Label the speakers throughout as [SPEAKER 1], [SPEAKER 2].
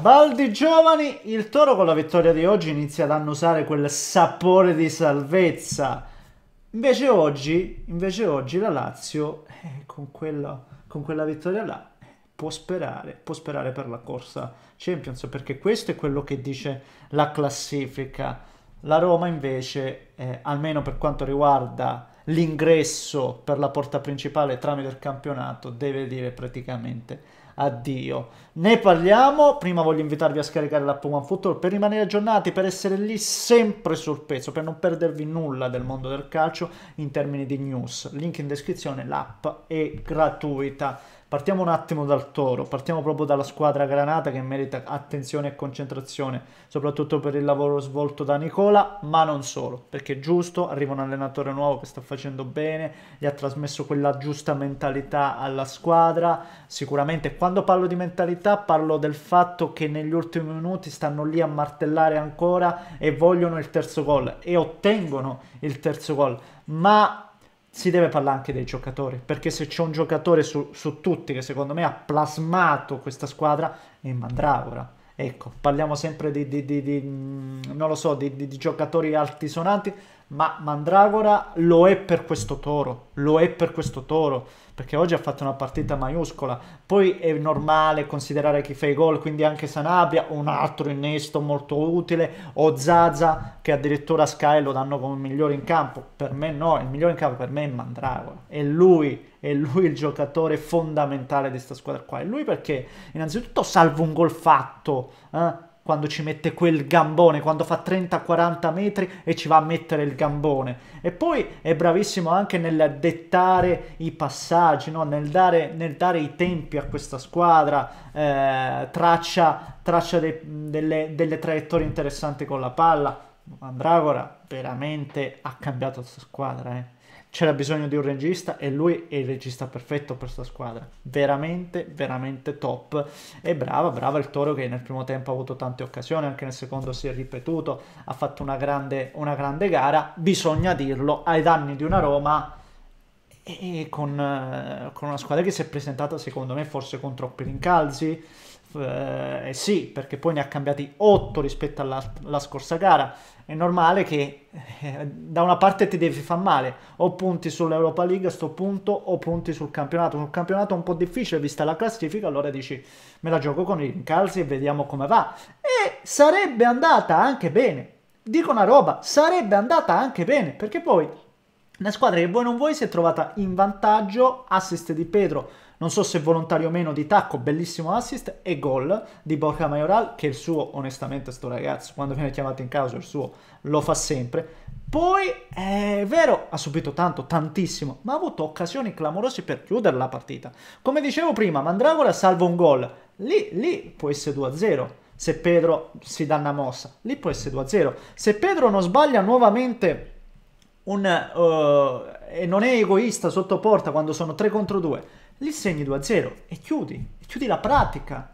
[SPEAKER 1] Baldi Giovani, il Toro con la vittoria di oggi inizia ad annusare quel sapore di salvezza. Invece oggi, invece oggi la Lazio, eh, con, quella, con, quella, vittoria là, eh, può sperare, può sperare per la corsa Champions, perché questo è quello che dice la classifica. La Roma invece, eh, almeno per quanto riguarda l'ingresso per la porta principale tramite il campionato, deve dire praticamente addio. Ne parliamo, prima voglio invitarvi a scaricare l'app OneFootball per rimanere aggiornati, per essere lì sempre sul pezzo, per non perdervi nulla del mondo del calcio in termini di news. Link in descrizione, l'app è gratuita. Partiamo un attimo dal Toro, partiamo proprio dalla squadra granata che merita attenzione e concentrazione, soprattutto per il lavoro svolto da Nicola, ma non solo, perché è giusto, arriva un allenatore nuovo che sta facendo bene, gli ha trasmesso quella giusta mentalità alla squadra, sicuramente qua quando parlo di mentalità parlo del fatto che negli ultimi minuti stanno lì a martellare ancora e vogliono il terzo gol e ottengono il terzo gol, ma si deve parlare anche dei giocatori, perché se c'è un giocatore su, su tutti che secondo me ha plasmato questa squadra è Mandragora. Ecco, parliamo sempre di, di, di, di mm, non lo so, di giocatori altisonanti, ma Mandragora lo è per questo toro, lo è per questo toro, perché oggi ha fatto una partita maiuscola, poi è normale considerare chi fa i gol, quindi anche Sanabria, un altro innesto molto utile, o Zaza, che addirittura Sky lo danno come migliore in campo, per me no, il migliore in campo per me è Mandragora, è lui, è lui il giocatore fondamentale di questa squadra qua, è lui perché innanzitutto salva un gol fatto, eh? quando ci mette quel gambone, quando fa 30-40 metri e ci va a mettere il gambone. E poi è bravissimo anche nel dettare i passaggi, no? nel, dare, nel, dare, i tempi a questa squadra, eh, traccia, traccia de, delle, delle traiettorie interessanti con la palla. Mandragora veramente ha cambiato la sua squadra, eh c'era bisogno di un regista e lui è il regista perfetto per questa squadra. Veramente, veramente top. E brava, brava il Toro che nel primo tempo ha avuto tante occasioni, anche nel secondo si è ripetuto, ha fatto una grande, una grande gara. Bisogna dirlo, ai danni di una Roma e con, eh, con, una squadra che si è presentata secondo me forse con troppi rincalzi eh, sì perché poi ne ha cambiati 8 rispetto alla, scorsa gara è normale che eh, da una parte ti devi far male o punti sull'Europa League a sto punto o punti sul campionato Sul campionato un po' difficile vista la classifica allora dici me la gioco con i rincalzi e vediamo come va e sarebbe andata anche bene dico una roba sarebbe andata anche bene perché poi una squadra che voi non vuoi si è trovata in vantaggio, assist di Pedro, non so se volontario o meno di tacco, bellissimo assist e gol di Borca Maioral che il suo, onestamente sto ragazzo, quando viene chiamato in causa il suo lo fa sempre. Poi è vero, ha subito tanto, tantissimo, ma ha avuto occasioni clamorose per chiudere la partita. Come dicevo prima, Mandragora salva un gol, lì, lì può essere 2-0. Se Pedro si dà una mossa, lì può essere 2-0. Se Pedro non sbaglia nuovamente un, uh, e non è egoista sotto porta quando sono 3 contro 2, lì segni 2-0 a e chiudi, e chiudi la pratica.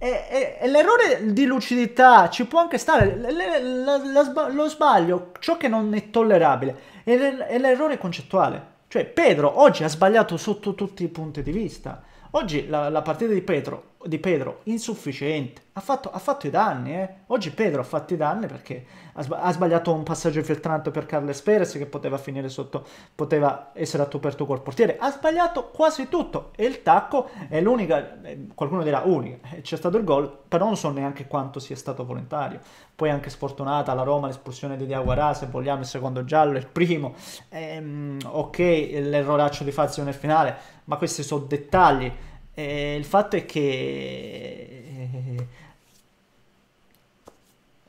[SPEAKER 1] E, e, e, l'errore di lucidità ci può anche stare, le, le, la, la, lo sbaglio, ciò che non è tollerabile, è, è l'errore concettuale. Cioè Pedro oggi ha sbagliato sotto tutti i punti di vista. Oggi la, la partita di Pedro di Pedro insufficiente, ha fatto, ha fatto i danni, eh. oggi Pedro ha fatto i danni perché ha, sba- ha sbagliato un passaggio filtrante per Carles Perez che poteva finire sotto, poteva essere a tu per tu col portiere, ha sbagliato quasi tutto e il tacco è l'unica, eh, qualcuno dirà unica, eh, c'è stato il gol, però non so neanche quanto sia stato volontario, poi anche sfortunata la Roma, l'espulsione di Diaguara, se vogliamo il secondo giallo, il primo, ehm, ok l'erroraccio di Fazio nel finale, ma questi sono dettagli. Eh, il fatto è che...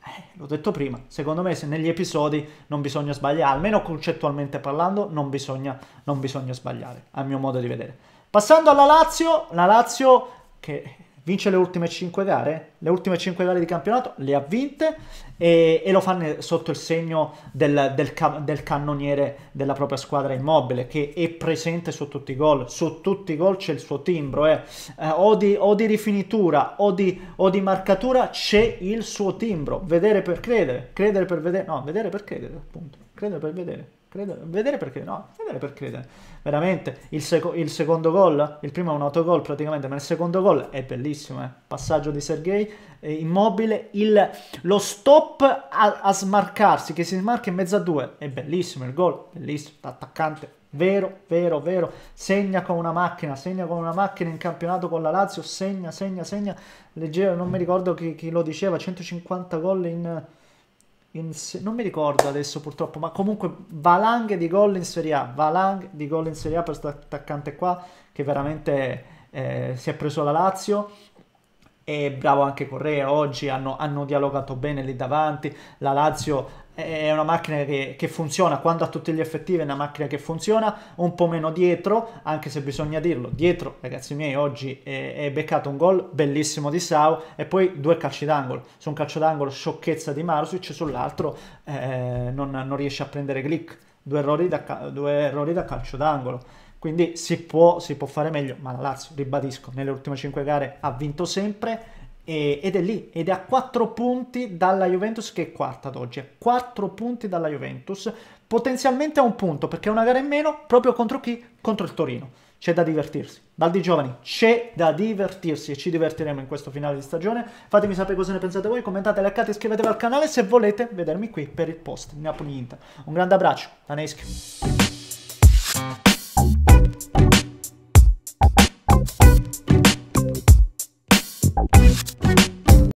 [SPEAKER 1] Eh, l'ho detto prima, secondo me se negli episodi non bisogna sbagliare, almeno concettualmente parlando non bisogna, non bisogna sbagliare, a mio modo di vedere. Passando alla Lazio, la Lazio che vince le ultime 5 gare, le ultime 5 gare di campionato le ha vinte e, e lo fa sotto il segno del, del, del, cannoniere della propria squadra immobile che è presente su tutti i gol, su tutti i gol c'è il suo timbro, eh. Eh, o, di, o, di, rifinitura o di, o di marcatura c'è il suo timbro, vedere per credere, credere per vedere, no, vedere per credere appunto, credere per vedere. Credere, vedere perché no, vedere per credere. Veramente, il, seco, il secondo gol, il primo è un autogol praticamente, ma il secondo gol è bellissimo, eh? passaggio di Sergei, eh, immobile, il, lo stop a, a, smarcarsi, che si smarca in mezzo a due, è bellissimo il gol, bellissimo, attaccante, vero, vero, vero, segna con una macchina, segna con una macchina in campionato con la Lazio, segna, segna, segna, leggero, non mi ricordo chi, chi lo diceva, 150 gol in in, non mi ricordo adesso purtroppo, ma comunque valanghe di gol in Serie A, valanghe di gol in Serie A per questo attaccante qua che veramente eh, si è preso la Lazio e bravo anche Correa, oggi hanno, hanno dialogato bene lì davanti, la Lazio è una macchina che, che, funziona, quando ha tutti gli effettivi è una macchina che funziona, un po' meno dietro, anche se bisogna dirlo, dietro ragazzi miei oggi è, è beccato un gol bellissimo di Sau e poi due calci d'angolo, su un calcio d'angolo sciocchezza di Marusic, sull'altro eh, non, non, riesce a prendere click, due errori da, due errori da calcio d'angolo. Quindi si può, si può fare meglio, ma la Lazio, ribadisco, nelle ultime 5 gare ha vinto sempre e, ed è lì, ed è a 4 punti dalla Juventus che è quarta ad oggi, 4 punti dalla Juventus, potenzialmente a un punto perché è una gara in meno proprio contro chi? Contro il Torino. C'è da divertirsi. Dal di giovani c'è da divertirsi e ci divertiremo in questo finale di stagione. Fatemi sapere cosa ne pensate voi, commentate, leccate, iscrivetevi al canale se volete vedermi qui per il post Napoli Inter. Un grande abbraccio da Nesk.